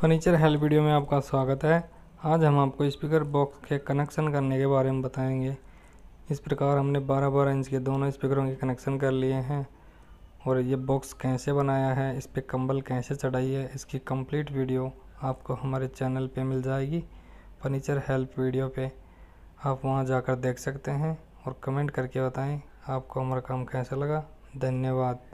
furniture help video में आपका स्वागत है आज हम आपको स्पीकर बॉक्स के कनेक्शन करने के बारे में बताएंगे इस प्रकार हमने 12 बारह इंच के दोनों स्पीकरों के कनेक्शन कर लिए हैं और ये बॉक्स कैसे बनाया है इस पर कंबल कैसे चढ़ाई है इसकी कंप्लीट वीडियो आपको हमारे चैनल पे मिल जाएगी फर्नीचर हेल्प वीडियो पे आप वहाँ जाकर देख सकते हैं और कमेंट करके बताएँ आपको हमारा काम कैसा लगा धन्यवाद